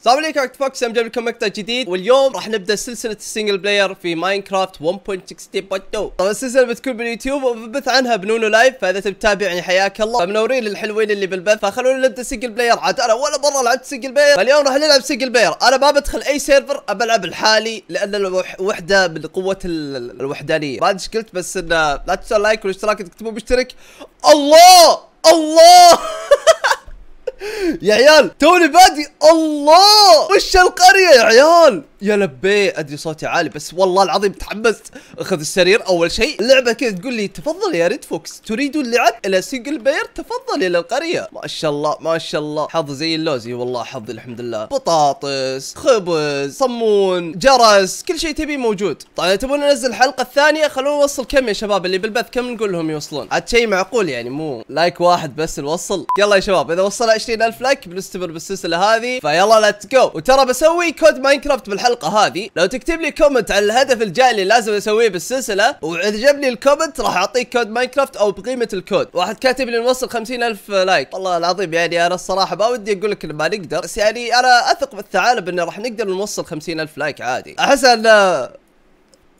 السلام عليكم اكت فوكس انا لكم مقطع جديد واليوم راح نبدا سلسله السنجل بلاير في ماينكرافت 1.16.2 طبعا السلسله بتكون باليوتيوب وببث عنها بنونو لايف فاذا تبي تتابعني حياك الله فمنورين الحلوين اللي بالبث فخلونا نبدا سنجل بلاير عاد انا ولا مره لعبت سنجل بلاير فاليوم راح نلعب سنجل بلاير انا ما بدخل اي سيرفر بلعب لحالي لان الوحده من قوه الوحدانيه ما ادري قلت بس انه لا تنسوا اللايك والاشتراك اذا كنت مو مشترك الله الله يا عيال توني بادي الله وش القرية يا عيال يا لبي ادري صوتي عالي بس والله العظيم تحمست اخذ السرير اول شيء اللعبه كذا تقول لي تفضل يا ريد فوكس تريد اللعب الى سنجل بير تفضل الى القريه ما شاء الله ما شاء الله حظي زي اللوزي والله حظي الحمد لله بطاطس خبز صمون جرس كل شيء تبيه موجود طيب تبون ننزل الحلقه الثانيه خلونا نوصل كم يا شباب اللي بالبث كم نقول لهم يوصلون عاد شيء معقول يعني مو لايك واحد بس نوصل يلا يا شباب اذا وصلنا 20000 لايك بنستمر بالسلسله هذه فيلا ليتس جو وترى بسوي كود ماينكرافت بالحلقه الحلقه هذه لو تكتب لي كومنت على الهدف الجاي اللي لازم اسويه بالسلسله واذا جاب الكومنت راح اعطيك كود ماينكرافت او بقيمه الكود واحد كاتب لي نوصل 50000 لايك والله العظيم يعني انا الصراحه ما ودي اقول لك ما نقدر بس يعني انا اثق بالثعالب انه راح نقدر نوصل 50000 لايك عادي احس ان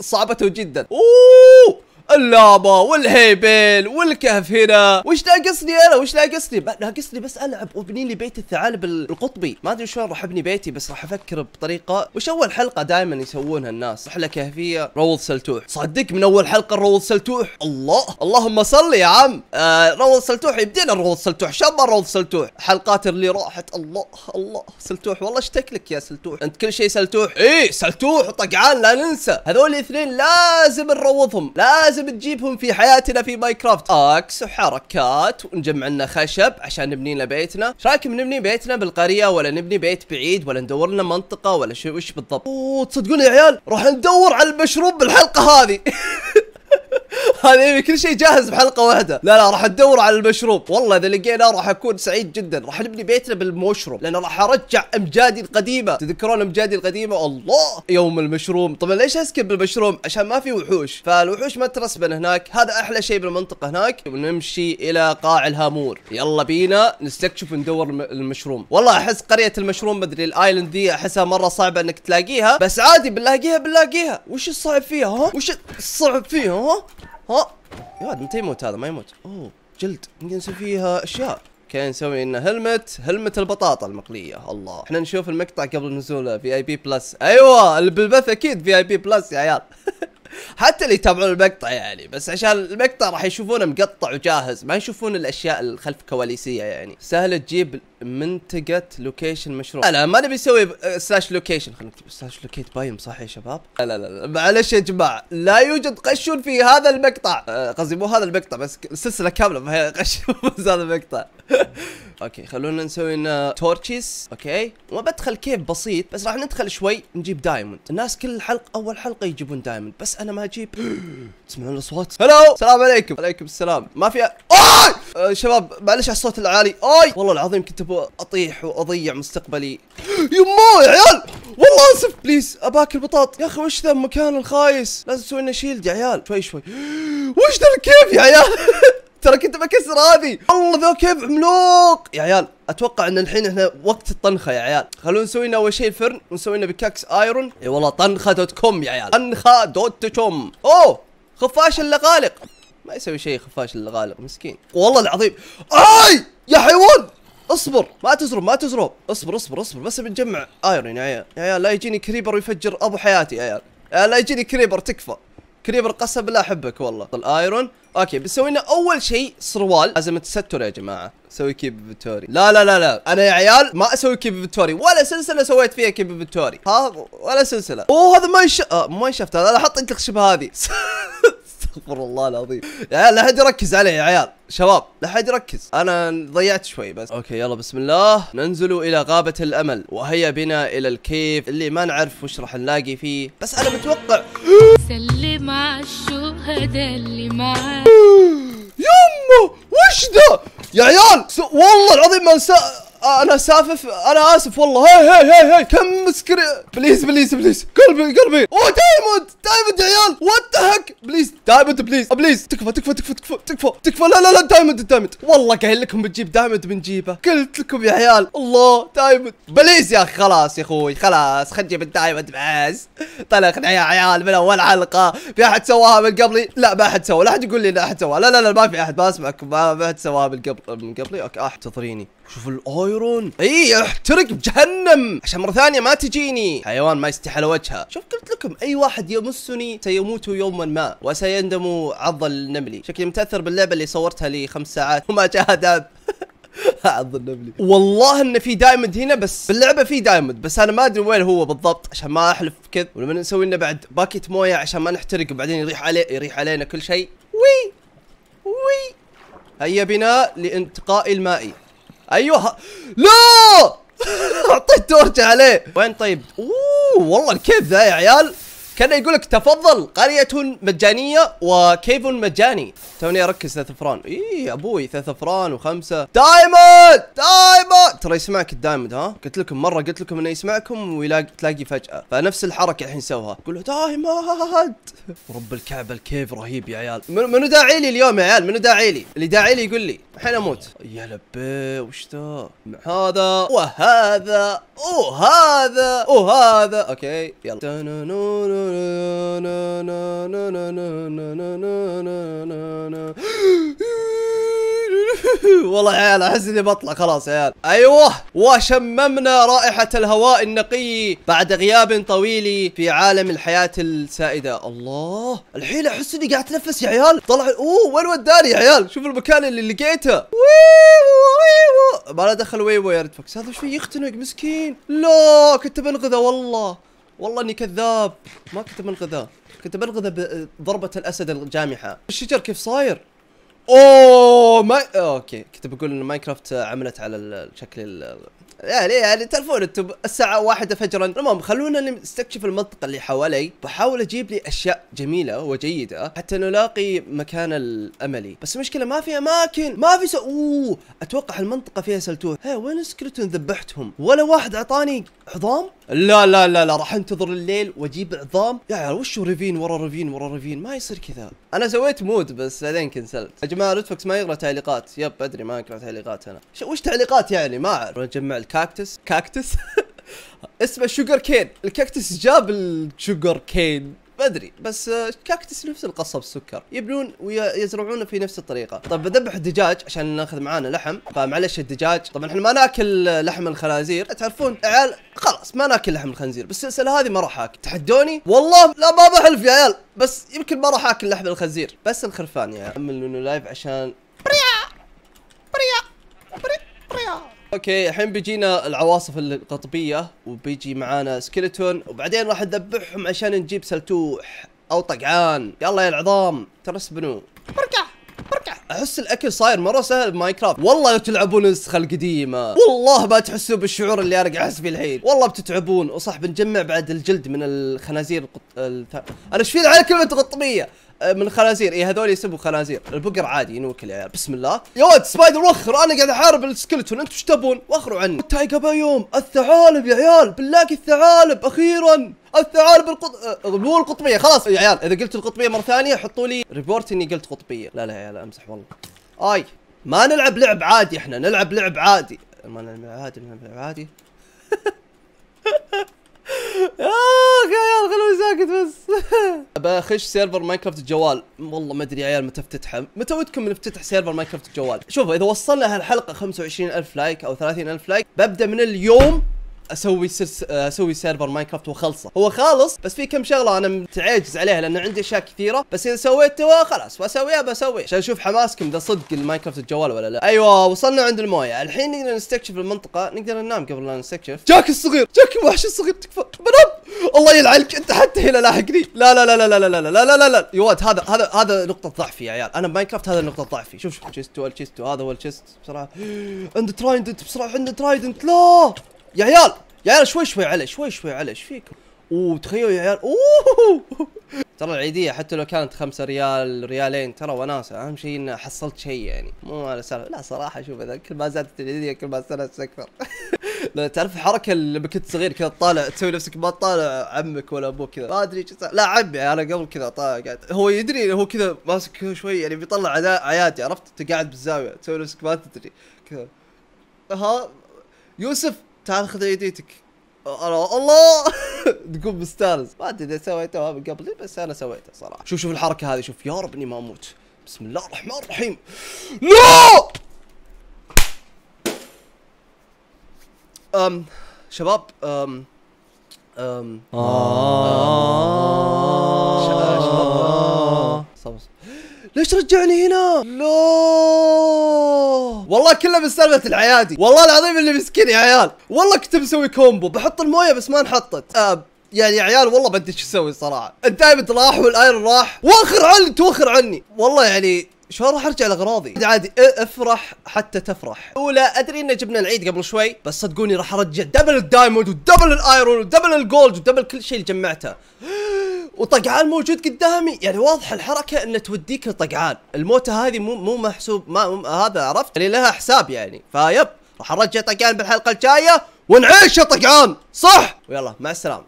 صعبته جدا اوه اللعبة والهيبل والكهف هنا وش ناقصني انا وش ناقصني ناقصني بس العب وابني لي بيت الثعالب القطبي ما ادري شلون راح ابني بيتي بس راح افكر بطريقة وش اول حلقة دائما يسوونها الناس رحلة كهفية روض سلتوح صدق من اول حلقة روض سلتوح الله اللهم صل يا عم آه روض سلتوح يبدينا روض سلتوح شب روض سلتوح حلقات اللي راحت الله الله سلتوح والله اشتك لك يا سلتوح انت كل شيء سلتوح ايه سلتوح طقعان لا ننسى هذول الاثنين لازم نروضهم لازم لازم تجيبهم في حياتنا في ماينكرافت اكس وحركات ونجمع لنا خشب عشان نبني لنا بيتنا ايش رايكم نبني بيتنا بالقريه ولا نبني بيت بعيد ولا ندور لنا منطقه ولا شو وش بالضبط اوه تصدقون يا عيال راح ندور على المشروب بالحلقه هذه هذا كل شيء جاهز بحلقه واحده لا لا راح ادور على المشروب والله اذا لقيناه راح اكون سعيد جدا راح نبني بيتنا بالمشروب لان راح ارجع امجادي القديمه تذكرون امجادي القديمه الله يوم المشروم طبعا ليش اسكب بالمشروم عشان ما في وحوش فالوحوش ما ترسبن هناك هذا احلى شيء بالمنطقه هناك ونمشي الى قاع الهامور يلا بينا نستكشف وندور المشروم والله احس قريه المشروم مدري الايلاند دي احسها مره صعبه انك تلاقيها بس عادي بنلاقيها بنلاقيها وش الصعب فيها ها وش الصعب فيها ها ها يا ولد متى يموت هذا ما يموت اوه جلد نقدر نسوي فيها اشياء كان نسوي لنا هلمت هلمت البطاطا المقليه الله احنا نشوف المقطع قبل نزوله في اي بي بلس ايوه بالبث اكيد في اي بي بلس يا عيال حتى اللي يتابعون المقطع يعني بس عشان المقطع راح يشوفونه مقطع وجاهز ما يشوفون الاشياء الخلف كواليسيه يعني سهله تجيب منطقه لوكيشن مشروع لا ما نبي نسوي سلاش لوكيشن خلينا نكتب سلاش لوكيت بايم صح يا شباب لا لا لا معلش يا جماعه لا يوجد قشون في هذا المقطع آه، قصدي مو هذا المقطع بس السلسله كامله ما هي قشون في هذا المقطع اوكي خلونا نسوي لنا تورتشز اوكي بدخل كيف بسيط بس راح ندخل شوي نجيب دايموند الناس كل حلقه اول حلقه يجيبون دايموند بس انا ما اجيب تسمعون الاصوات هلو السلام عليكم عليكم السلام ما في اي آه شباب معلش على الصوت العالي اي والله العظيم كنت ابغى اطيح واضيع مستقبلي يما يا عيال والله اسف بليز اباك البطاط يا اخي وش ذا المكان الخايس لازم تسوي لنا شيلد يا عيال شوي شوي وش ذا الكيف يا عيال ترى كنت بكسر هذه والله ذا كيف عملاق يا عيال اتوقع ان الحين احنا وقت الطنخه يا عيال خلونا نسوي لنا اول شيء الفرن ونسوي لنا بكاكس ايرون اي والله طنخه دوت كوم يا عيال طنخه دوت كوم اوه خفاش الا غالق ما يسوي شيء خفاش الا غالق مسكين والله العظيم اي يا حيوان اصبر ما تزرب ما تزرب اصبر اصبر اصبر بس بنجمع ايرون يا عيال يا عيال لا يجيني كريبر ويفجر ابو حياتي يا عيال لا يجيني كريبر تكفى كريبر قصب لا احبك والله الايرون اوكي بنسوي لنا اول شيء سروال لازم تستر يا جماعه سوي كيب فيتوري لا لا لا لا انا يا عيال ما اسوي كيب فيتوري ولا سلسله سويت فيها كيب فيتوري ها ولا سلسله اوه هذا ما يش... آه ما شفت هذا احط انت الخشبه هذه استغفر الله العظيم يا عيال لا حد يركز علي يا عيال شباب لا حد يركز انا ضيعت شوي بس اوكي يلا بسم الله ننزل الى غابه الامل وهيا بنا الى الكيف اللي ما نعرف وش راح نلاقي فيه بس انا متوقع سلم على الشهداء اللي معاك يمه وش ذا يا عيال والله العظيم ما انسى انا سافف انا اسف والله هاي هاي هاي هاي كم سكري بليز بليز بليز قلبي قلبي اوه دايموند دايموند يا عيال وات ذا هك بليز دايموند بليز بليز تكفى تكفى تكفى تكفى تكفى تكفى لا لا لا دايموند دايموند والله قايل لكم بتجيب دايموند بنجيبه قلت لكم يا عيال الله دايموند بليز يا اخي خلاص يا اخوي خلاص خلينا نجيب الدايموند بس طلقنا يا عيال من اول حلقه في احد سواها من قبلي لا ما احد سوى لا احد يقول لي لا احد سواها لا لا لا ما في احد ما اسمعكم ما, احد سواها من قبل من قبلي اوكي احد انتظريني شوف الايرون اي احترق بجهنم عشان مره ثانيه ما تجيني حيوان ما يستحي على وجهه شوف قلت لكم اي واحد يمسني سيموت يوما ما وسيندم عض النملي شكلي متاثر باللعبه اللي صورتها لي خمس ساعات وما جاها داب عض النملي والله انه في دايموند هنا بس باللعبه في دايموند بس انا ما ادري وين هو بالضبط عشان ما احلف كذب ولما نسوي لنا بعد باكيت مويه عشان ما نحترق وبعدين يريح عليه يريح علينا كل شيء وي وي هيا بنا لانتقاء المائي ايوه لا اعطيت تورج عليه وين طيب اوه والله الكيف ذا يا عيال كان يقول لك تفضل قرية مجانية وكيف مجاني توني اركز ثلاث افران اي ابوي ثلاث افران وخمسة دايموند دايموند ترى يسمعك الدايموند ها قلت لكم مرة قلت لكم انه يسمعكم ويلاقي تلاقي فجأة فنفس الحركة الحين سوها قول له دايموند رب الكعبة الكيف رهيب يا عيال منو داعي لي اليوم يا عيال منو داعي لي اللي داعي لي يقول لي حين اموت يا لبي وش ذا هذا وهذا وهذا وهذا اوكي يلا والله يا عيال احس اني بطلع خلاص يا عيال ايوه وشممنا رائحه الهواء النقي بعد غياب طويل في عالم الحياه السائده الله الحين احس اني قاعد اتنفس يا عيال طلع اوه وين وداني يا عيال شوف المكان اللي لقيته ويوو ويوو ما له دخل ويوو يا ريد فوكس هذا شوي يختنق مسكين لا كنت بنغذى والله والله اني كذاب ما كنت بنقذه كنت بنغذى بضربة الأسد الجامحة الشجر كيف صاير اوه ما اوكي كنت بقول ان ماينكرافت عملت على الشكل يعني يعني تعرفون انتم الساعة واحدة فجرا المهم خلونا نستكشف المنطقة اللي حوالي بحاول اجيب لي اشياء جميلة وجيدة حتى نلاقي مكان الاملي بس المشكلة ما في اماكن ما في س... اوه اتوقع المنطقة فيها سلتوه ها وين سكرتون ذبحتهم ولا واحد اعطاني عظام لا لا لا لا راح انتظر الليل واجيب عظام يا عيال وشو ريفين ورا ريفين ورا ريفين ما يصير كذا انا سويت مود بس بعدين كنسلت يا جماعه ريدفوكس ما يقرا تعليقات يب ادري ما اقرا تعليقات انا وش تعليقات يعني ما اعرف نجمع الكاكتس كاكتس اسمه شوجر كين الكاكتس جاب الشوجر كين بدري بس كاكتس نفس القصه بالسكر يبنون ويزرعونه في نفس الطريقه طب بذبح الدجاج عشان ناخذ معانا لحم فمعلش الدجاج طبعا احنا ما ناكل لحم الخنازير تعرفون عيال خلاص ما ناكل لحم الخنزير بس السلسله هذه ما راح اكل تحدوني والله لا ما بحلف يا عيال بس يمكن ما راح اكل لحم الخنزير بس الخرفان يا عيال انه لايف عشان اوكي الحين بيجينا العواصف القطبيه وبيجي معانا سكيلتون وبعدين راح نذبحهم عشان نجيب سلتوح او طقعان يلا يا العظام ترى اسبنوا بركع بركع احس الاكل صاير مره سهل بماينكرافت والله تلعبون النسخه القديمه والله ما تحسوا بالشعور اللي انا قاعد احس فيه الحين والله بتتعبون وصح بنجمع بعد الجلد من الخنازير القط... الت... انا ايش في على كلمه قطبيه من خنازير اي هذول يسبوا خنازير البقر عادي ينوكل يا عيال بسم الله يا ولد سبايدر وخر انا قاعد احارب السكلتون انتم ايش تبون وخروا عني التايجا بايوم الثعالب يا عيال بنلاقي الثعالب اخيرا الثعالب القط أه، مو القطبيه خلاص يا عيال اذا قلت القطبيه مره ثانيه حطوا لي ريبورت اني قلت قطبيه لا لا يا عيال امزح والله اي ما نلعب لعب عادي احنا نلعب لعب عادي ما نلعب عادي نلعب لعب عادي آه، اوه يا عيال خلوني ساكت بس بخش سيرفر ماينكرافت الجوال والله ما ادري عيال متى افتتحه متى ودكم نفتتح سيرفر ماينكرافت الجوال شوفوا اذا وصلنا هالحلقه 25000 لايك او 30000 لايك ببدا من اليوم اسوي سرس آه، اسوي سيرفر ماينكرافت وخلصه هو خالص بس في كم شغله انا متعجز عليها لان عندي اشياء كثيره بس اذا سويتها آه، خلاص بسويها بسوي عشان اشوف حماسكم اذا صدق الماينكرافت الجوال ولا لا ايوه وصلنا عند المويه الحين نقدر نستكشف المنطقه نقدر ننام قبل لا نستكشف جاك الصغير جاك الوحش الصغير تكفى بنام الله يلعنك انت حتى هنا لاحقني لا لا لا لا لا لا لا لا لا لا لا يا ولد هذا هذا هذا نقطه ضعفي يا عيال انا ماينكرافت هذا نقطه ضعفي شوف شوف تشيست هذا هو التشيست بسرعه عند ترايدنت بسرعه عند ترايدنت لا يا عيال يا عيال شوي شوي علي شوي شوي علي ايش فيكم؟ اوه تخيلوا يا عيال اوه ترى العيدية حتى لو كانت خمسة ريال ريالين ترى وناسة اهم شيء ان حصلت شيء يعني مو على سالفة لا صراحة شوف اذا كل ما زادت العيدية كل ما استانست اكثر لا تعرف الحركة لما كنت صغير كذا تطالع تسوي نفسك ما تطالع عمك ولا ابوك كذا ما ادري لا عمي انا قبل كذا طالع قاعد هو يدري هو كذا ماسك شوي يعني بيطلع عيادي عياتي عرفت انت قاعد بالزاوية تسوي نفسك ما تدري كذا ها يوسف تعال خذ ايديتك الله تقوم مستانس ما ادري اذا سويته من قبل بس انا سويته صراحه شوف شوف الحركه هذه شوف يا رب اني ما اموت بسم الله الرحمن الرحيم لا أم شباب أم أم آه شباب ليش رجعني هنا لا والله كله من سالفه العيادي والله العظيم اللي مسكين يا عيال والله كنت مسوي كومبو بحط المويه بس ما انحطت أب. آه، يعني يا عيال والله ما ادري ايش اسوي صراحه الدايم راح والايرون راح واخر عني توخر عني والله يعني شو راح ارجع لاغراضي؟ عادي إيه، افرح حتى تفرح. ولا ادري ان جبنا العيد قبل شوي بس صدقوني راح ارجع دبل الدايموند ودبل الايرون ودبل الجولد ودبل كل شيء اللي جمعته. وطقعان موجود قدامي يعني واضح الحركه انه توديك لطقعان الموته هذه مو مو محسوب ما مو هذا عرفت اللي يعني لها حساب يعني فيب راح نرجع طقعان بالحلقه الجايه ونعيش يا طقعان صح ويلا مع السلامه